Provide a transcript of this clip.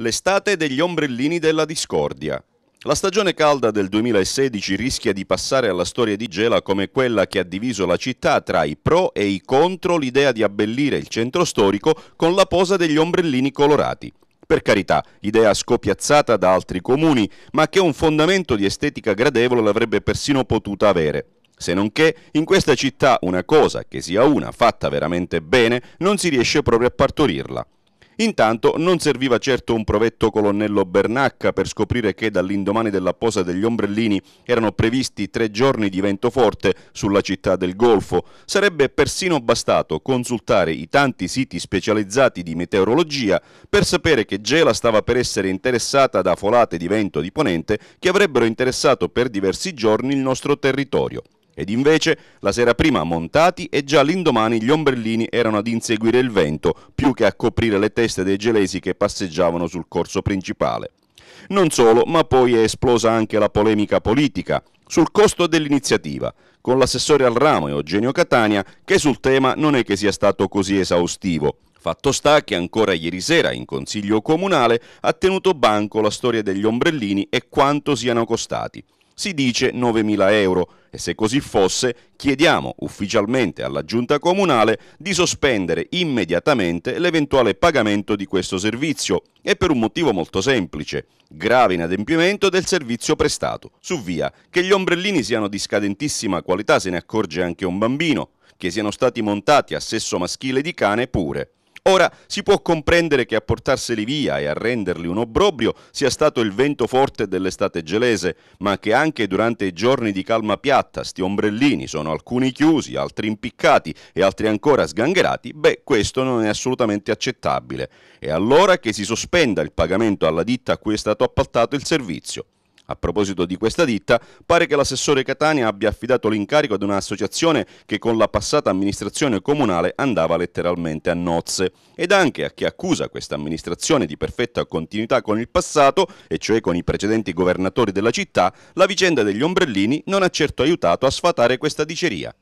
l'estate degli ombrellini della discordia. La stagione calda del 2016 rischia di passare alla storia di Gela come quella che ha diviso la città tra i pro e i contro l'idea di abbellire il centro storico con la posa degli ombrellini colorati. Per carità, idea scopiazzata da altri comuni, ma che un fondamento di estetica gradevole l'avrebbe persino potuta avere. Se non che in questa città una cosa, che sia una, fatta veramente bene, non si riesce proprio a partorirla. Intanto non serviva certo un provetto colonnello Bernacca per scoprire che dall'indomani della posa degli ombrellini erano previsti tre giorni di vento forte sulla città del Golfo. Sarebbe persino bastato consultare i tanti siti specializzati di meteorologia per sapere che Gela stava per essere interessata da folate di vento di ponente che avrebbero interessato per diversi giorni il nostro territorio. Ed invece la sera prima montati e già l'indomani gli ombrellini erano ad inseguire il vento più che a coprire le teste dei gelesi che passeggiavano sul corso principale. Non solo, ma poi è esplosa anche la polemica politica sul costo dell'iniziativa, con l'assessore al ramo Eugenio Catania che sul tema non è che sia stato così esaustivo. Fatto sta che ancora ieri sera in consiglio comunale ha tenuto banco la storia degli ombrellini e quanto siano costati si dice 9.000 euro e se così fosse chiediamo ufficialmente alla giunta comunale di sospendere immediatamente l'eventuale pagamento di questo servizio e per un motivo molto semplice, grave inadempimento del servizio prestato. Su via, che gli ombrellini siano di scadentissima qualità se ne accorge anche un bambino, che siano stati montati a sesso maschile di cane pure. Ora si può comprendere che a portarseli via e a renderli un obbrobrio sia stato il vento forte dell'estate gelese, ma che anche durante i giorni di calma piatta sti ombrellini sono alcuni chiusi, altri impiccati e altri ancora sgangherati, beh questo non è assolutamente accettabile. È allora che si sospenda il pagamento alla ditta a cui è stato appaltato il servizio. A proposito di questa ditta, pare che l'assessore Catania abbia affidato l'incarico ad un'associazione che con la passata amministrazione comunale andava letteralmente a nozze ed anche a chi accusa questa amministrazione di perfetta continuità con il passato, e cioè con i precedenti governatori della città, la vicenda degli ombrellini non ha certo aiutato a sfatare questa diceria.